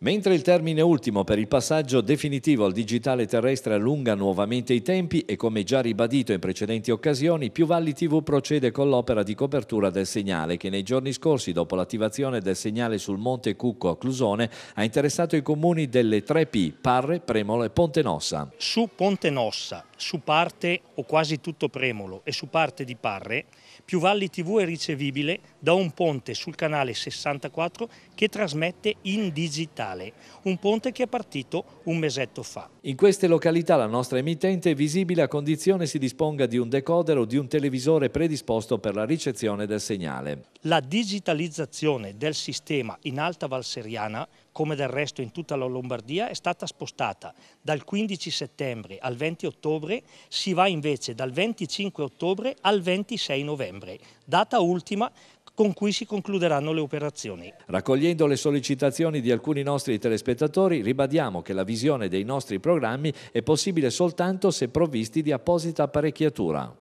Mentre il termine ultimo per il passaggio definitivo al digitale terrestre allunga nuovamente i tempi e come già ribadito in precedenti occasioni, Più Valli TV procede con l'opera di copertura del segnale che nei giorni scorsi, dopo l'attivazione del segnale sul Monte Cucco a Clusone, ha interessato i comuni delle 3P, Parre, Premolo e Ponte Nossa. Su Ponte Nossa, su parte o quasi tutto Premolo e su parte di Parre, Più Valli TV è ricevibile da un ponte sul canale 64 che trasmette in digitale Natale, un ponte che è partito un mesetto fa. In queste località la nostra emittente è visibile a condizione si disponga di un decoder o di un televisore predisposto per la ricezione del segnale. La digitalizzazione del sistema in Alta Valseriana come del resto in tutta la Lombardia, è stata spostata dal 15 settembre al 20 ottobre, si va invece dal 25 ottobre al 26 novembre, data ultima con cui si concluderanno le operazioni. Raccogliendo le sollecitazioni di alcuni nostri telespettatori, ribadiamo che la visione dei nostri programmi è possibile soltanto se provvisti di apposita apparecchiatura.